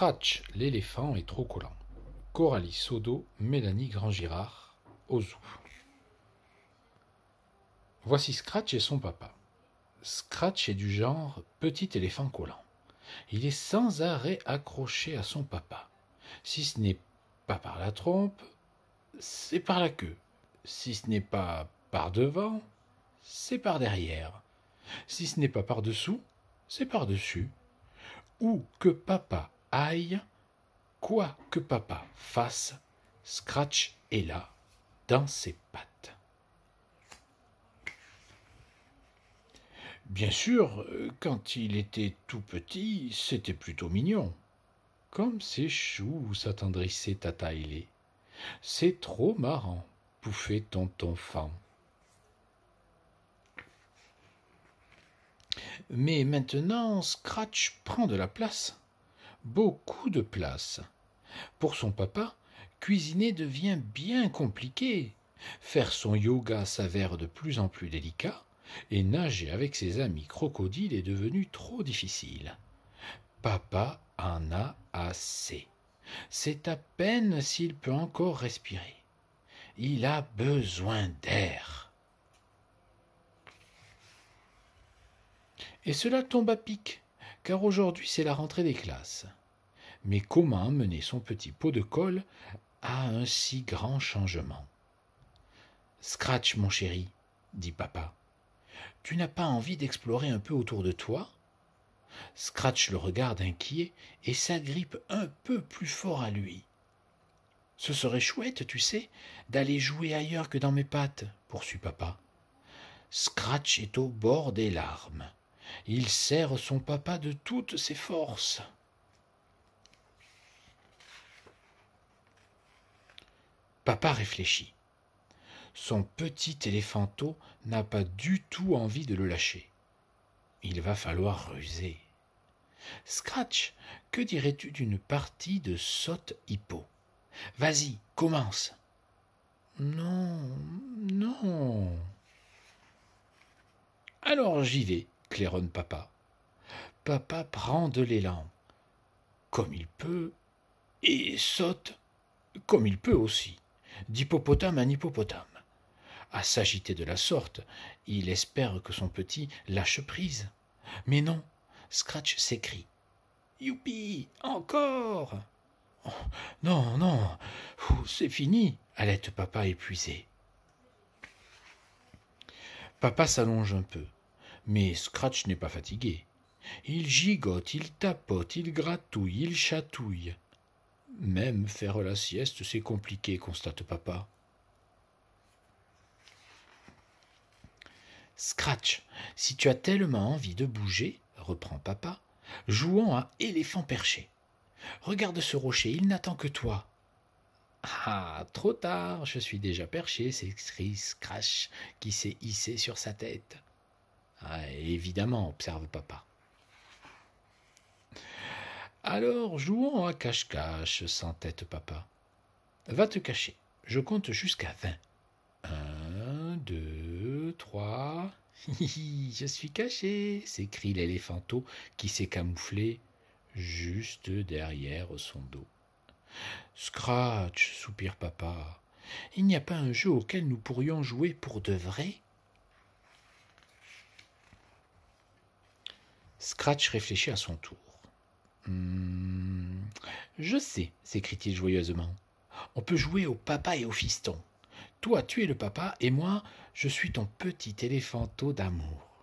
Scratch l'éléphant est trop collant. Coralie Sodo, Mélanie Grand-Girard, Ozou. Voici Scratch et son papa. Scratch est du genre petit éléphant collant. Il est sans arrêt accroché à son papa. Si ce n'est pas par la trompe, c'est par la queue. Si ce n'est pas par devant, c'est par derrière. Si ce n'est pas par dessous, c'est par dessus. Ou que papa Aïe quoi que papa fasse, Scratch est là, dans ses pattes. Bien sûr, quand il était tout petit, c'était plutôt mignon. Comme ses choux s'attendrissaient à tailler. C'est trop marrant, pouffait ton Fan. Mais maintenant, Scratch prend de la place beaucoup de place. Pour son papa, cuisiner devient bien compliqué. Faire son yoga s'avère de plus en plus délicat, et nager avec ses amis crocodiles est devenu trop difficile. Papa en a assez. C'est à peine s'il peut encore respirer. Il a besoin d'air. Et cela tombe à pic car aujourd'hui c'est la rentrée des classes. Mais comment mener son petit pot de colle à un si grand changement Scratch, mon chéri, dit papa. Tu n'as pas envie d'explorer un peu autour de toi Scratch le regarde inquiet et s'agrippe un peu plus fort à lui. Ce serait chouette, tu sais, d'aller jouer ailleurs que dans mes pattes, poursuit papa. Scratch est au bord des larmes. Il serre son papa de toutes ses forces. Papa réfléchit. Son petit éléphanto n'a pas du tout envie de le lâcher. Il va falloir ruser. Scratch, que dirais-tu d'une partie de sotte hippo Vas-y, commence. Non, non. Alors j'y vais, claironne papa. Papa prend de l'élan, comme il peut, et saute, comme il peut aussi, d'hippopotame en hippopotame. À s'agiter de la sorte, il espère que son petit lâche prise. Mais non, Scratch s'écrie. Youpi Encore oh, Non, non, oh, c'est fini, allait papa épuisé. Papa s'allonge un peu. Mais Scratch n'est pas fatigué. Il gigote, il tapote, il gratouille, il chatouille. Même faire la sieste, c'est compliqué, constate papa. Scratch, si tu as tellement envie de bouger, reprend papa, jouons à éléphant perché. Regarde ce rocher, il n'attend que toi. Ah, trop tard, je suis déjà perché, s'écrie Scratch, qui s'est hissé sur sa tête. Ah, évidemment, observe papa. Alors jouons à cache-cache, sans tête, papa. Va te cacher, je compte jusqu'à vingt. Un, deux, trois. je suis caché, s'écrie l'éléphanto qui s'est camouflé juste derrière son dos. Scratch, soupire papa. Il n'y a pas un jeu auquel nous pourrions jouer pour de vrai Scratch réfléchit à son tour. Hum, je sais, s'écrie-t-il joyeusement. On peut jouer au papa et au fiston. Toi, tu es le papa, et moi, je suis ton petit éléphanteau d'amour.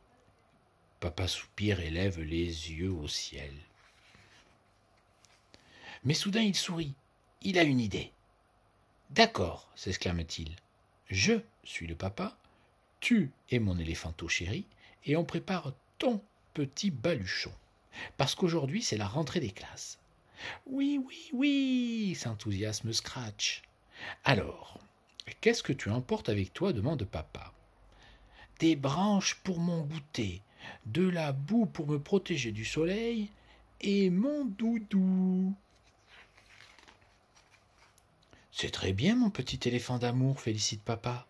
Papa soupire et lève les yeux au ciel. Mais soudain il sourit. Il a une idée. D'accord, s'exclame-t-il. Je suis le papa, tu es mon éléphanteau chéri, et on prépare ton petit baluchon. Parce qu'aujourd'hui, c'est la rentrée des classes. Oui, oui, oui, s'enthousiasme Scratch. Alors, qu'est-ce que tu emportes avec toi demande papa. Des branches pour mon goûter, de la boue pour me protéger du soleil et mon doudou. C'est très bien, mon petit éléphant d'amour, félicite papa.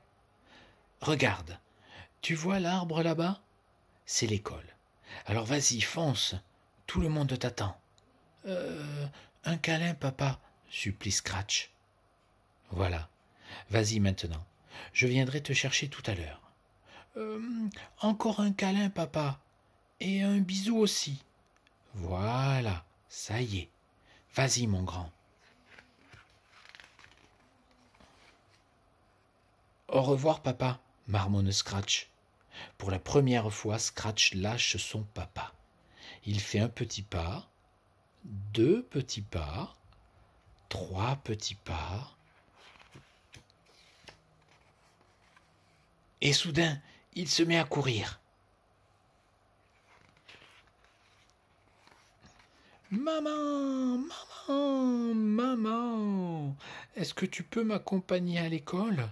Regarde, tu vois l'arbre là-bas C'est l'école. Alors vas-y, fonce. Tout le monde t'attend. Euh, un câlin, papa, supplie Scratch. Voilà. Vas-y maintenant. Je viendrai te chercher tout à l'heure. Euh, encore un câlin, papa. Et un bisou aussi. Voilà, ça y est. Vas-y, mon grand. Au revoir, papa, marmonne Scratch. Pour la première fois, Scratch lâche son papa. Il fait un petit pas, deux petits pas, trois petits pas. Et soudain, il se met à courir. Maman, maman, maman, est-ce que tu peux m'accompagner à l'école